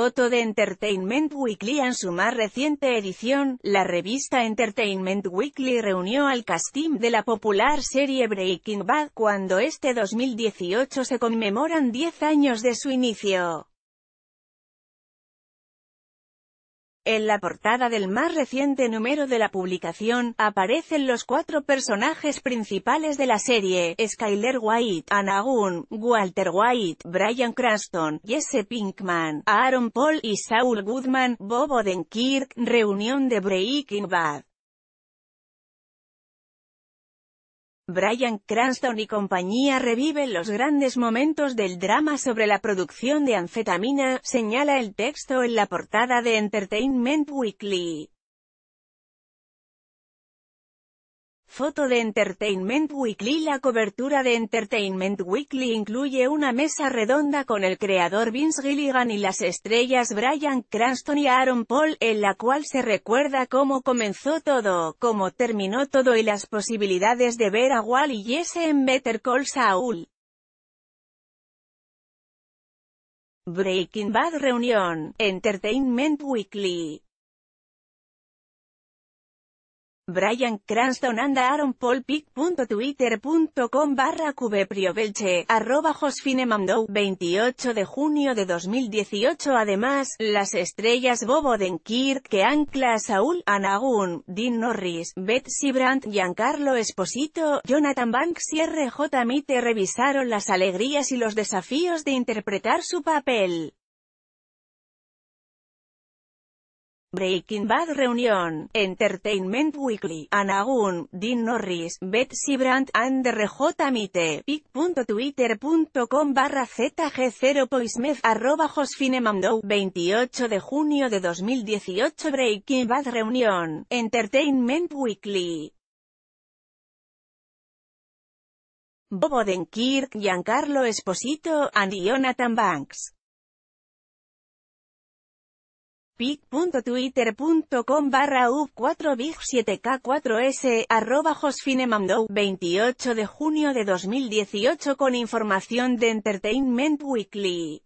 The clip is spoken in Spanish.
foto de Entertainment Weekly en su más reciente edición, la revista Entertainment Weekly reunió al casting de la popular serie Breaking Bad cuando este 2018 se conmemoran 10 años de su inicio. En la portada del más reciente número de la publicación, aparecen los cuatro personajes principales de la serie, Skyler White, Anna Walter White, Brian Cranston, Jesse Pinkman, Aaron Paul y Saul Goodman, Bob Odenkirk, reunión de Breaking Bad. Brian Cranston y compañía reviven los grandes momentos del drama sobre la producción de anfetamina, señala el texto en la portada de Entertainment Weekly. Foto de Entertainment Weekly La cobertura de Entertainment Weekly incluye una mesa redonda con el creador Vince Gilligan y las estrellas Brian Cranston y Aaron Paul, en la cual se recuerda cómo comenzó todo, cómo terminó todo y las posibilidades de ver a Wally y Jesse en Better Call Saul. Breaking Bad Reunión, Entertainment Weekly Brian Cranston and Aaron Paul barra cubepriobelche, arroba 28 de junio de 2018 Además, las estrellas Bobo Denkirk, que ancla a Saúl, Anagun, Dean Norris, Betsy Brandt, Giancarlo Esposito, Jonathan Banks y R.J. Mitte revisaron las alegrías y los desafíos de interpretar su papel. Breaking Bad Reunión, Entertainment Weekly, Anagun, Dean Norris, Betsy Brandt, Ander J. Mite, pic.twitter.com barra ZG0 Poismez, arroba 28 de junio de 2018 Breaking Bad Reunión, Entertainment Weekly. Bobo Denkirk, Giancarlo Esposito, and Jonathan Banks pic.twitter.com barra u 4 big 7 k 4 s arroba 28 de junio de 2018 con información de Entertainment Weekly.